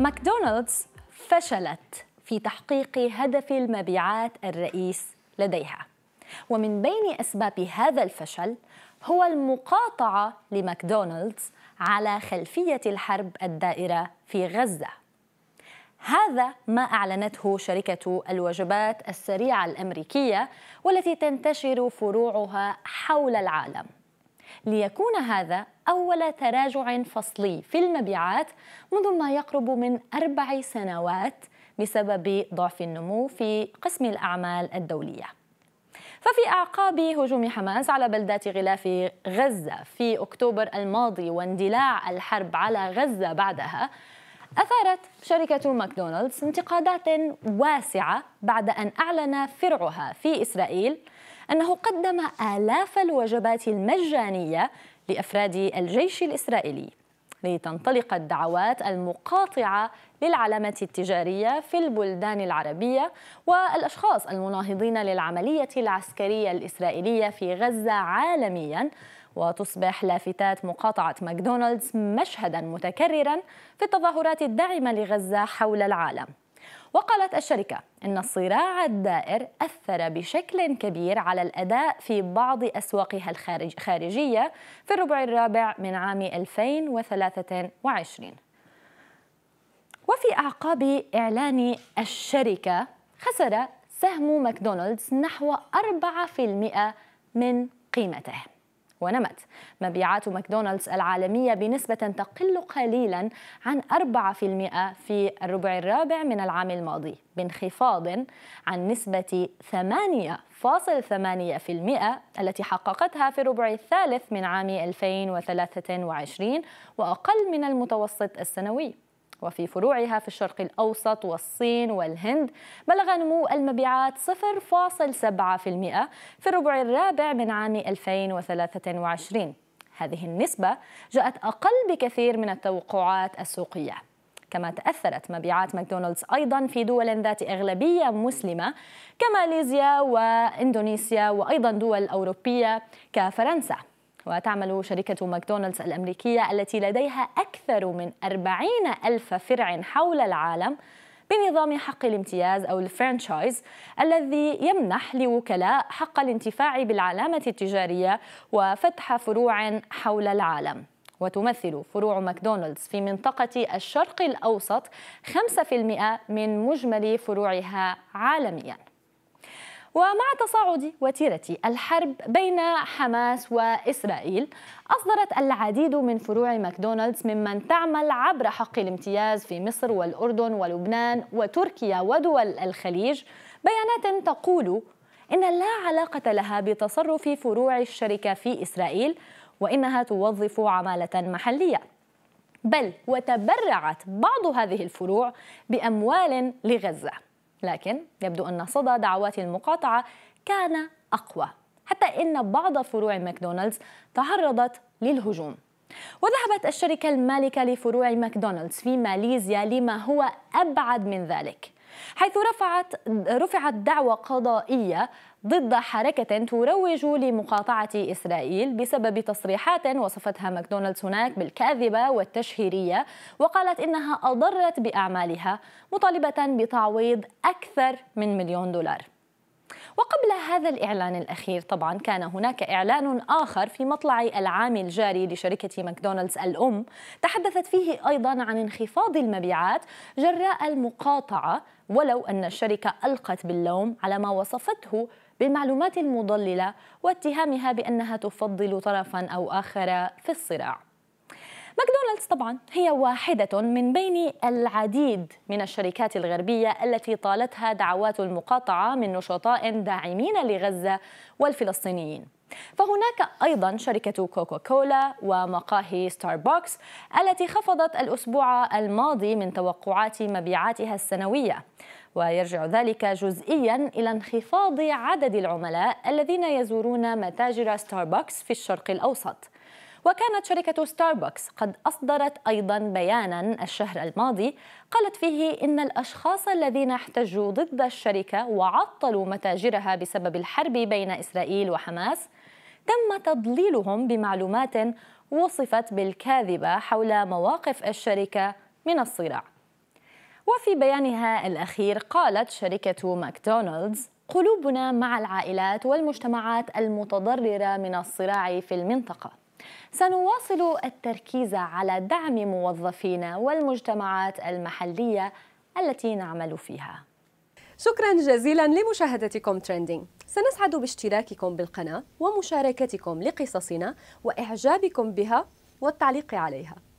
ماكدونالدز فشلت في تحقيق هدف المبيعات الرئيس لديها ومن بين اسباب هذا الفشل هو المقاطعه لماكدونالدز على خلفيه الحرب الدائره في غزه هذا ما اعلنته شركه الوجبات السريعه الامريكيه والتي تنتشر فروعها حول العالم ليكون هذا أول تراجع فصلي في المبيعات منذ ما يقرب من أربع سنوات بسبب ضعف النمو في قسم الأعمال الدولية ففي أعقاب هجوم حماس على بلدات غلاف غزة في أكتوبر الماضي واندلاع الحرب على غزة بعدها أثارت شركة ماكدونالدز انتقادات واسعة بعد أن أعلن فرعها في إسرائيل أنه قدم آلاف الوجبات المجانية لأفراد الجيش الإسرائيلي لتنطلق الدعوات المقاطعة للعلامة التجارية في البلدان العربية والأشخاص المناهضين للعملية العسكرية الإسرائيلية في غزة عالمياً وتصبح لافتات مقاطعة ماكدونالدز مشهدا متكررا في التظاهرات الداعمة لغزة حول العالم وقالت الشركة أن الصراع الدائر أثر بشكل كبير على الأداء في بعض أسواقها الخارجية في الربع الرابع من عام 2023 وفي أعقاب إعلان الشركة خسر سهم ماكدونالدز نحو 4% من قيمته ونمت مبيعات ماكدونالدز العالمية بنسبة تقل قليلا عن 4% في الربع الرابع من العام الماضي بانخفاض عن نسبة 8.8% التي حققتها في الربع الثالث من عام 2023 وأقل من المتوسط السنوي وفي فروعها في الشرق الأوسط والصين والهند بلغ نمو المبيعات 0.7% في الربع الرابع من عام 2023 هذه النسبة جاءت أقل بكثير من التوقعات السوقية كما تأثرت مبيعات ماكدونالدز أيضا في دول ذات أغلبية مسلمة كماليزيا وإندونيسيا وأيضا دول أوروبية كفرنسا وتعمل شركة ماكدونالدز الأمريكية التي لديها أكثر من 40 ألف فرع حول العالم بنظام حق الامتياز أو الفرانشايز الذي يمنح لوكلاء حق الانتفاع بالعلامة التجارية وفتح فروع حول العالم وتمثل فروع ماكدونالدز في منطقة الشرق الأوسط 5% من مجمل فروعها عالمياً ومع تصاعد وتيرة الحرب بين حماس وإسرائيل أصدرت العديد من فروع ماكدونالدز ممن تعمل عبر حق الامتياز في مصر والأردن ولبنان وتركيا ودول الخليج بيانات تقول إن لا علاقة لها بتصرف فروع الشركة في إسرائيل وإنها توظف عمالة محلية بل وتبرعت بعض هذه الفروع بأموال لغزة لكن يبدو أن صدى دعوات المقاطعة كان أقوى حتى إن بعض فروع ماكدونالدز تعرضت للهجوم وذهبت الشركة المالكة لفروع ماكدونالدز في ماليزيا لما هو أبعد من ذلك حيث رفعت رفعت دعوى قضائيه ضد حركة تروج لمقاطعة إسرائيل بسبب تصريحات وصفتها ماكدونالدز هناك بالكاذبة والتشهيرية وقالت إنها أضرت بأعمالها مطالبة بتعويض أكثر من مليون دولار وقبل هذا الإعلان الأخير طبعا كان هناك إعلان آخر في مطلع العام الجاري لشركة ماكدونالدز الأم تحدثت فيه أيضا عن انخفاض المبيعات جراء المقاطعة ولو أن الشركة ألقت باللوم على ما وصفته بالمعلومات المضللة واتهامها بأنها تفضل طرفا أو آخر في الصراع ماكدونالدز طبعا هي واحدة من بين العديد من الشركات الغربية التي طالتها دعوات المقاطعة من نشطاء داعمين لغزة والفلسطينيين فهناك أيضا شركة كوكاكولا ومقاهي ستاربكس التي خفضت الأسبوع الماضي من توقعات مبيعاتها السنوية ويرجع ذلك جزئيا إلى انخفاض عدد العملاء الذين يزورون متاجر ستاربكس في الشرق الأوسط وكانت شركة ستاربكس قد أصدرت أيضا بيانا الشهر الماضي قالت فيه إن الأشخاص الذين احتجوا ضد الشركة وعطلوا متاجرها بسبب الحرب بين إسرائيل وحماس تم تضليلهم بمعلومات وصفت بالكاذبة حول مواقف الشركة من الصراع وفي بيانها الأخير قالت شركة ماكدونالدز قلوبنا مع العائلات والمجتمعات المتضررة من الصراع في المنطقة سنواصل التركيز على دعم موظفينا والمجتمعات المحلية التي نعمل فيها شكرا جزيلا لمشاهدتكم ترندينج سنسعد باشتراككم بالقناة ومشاركتكم لقصصنا وإعجابكم بها والتعليق عليها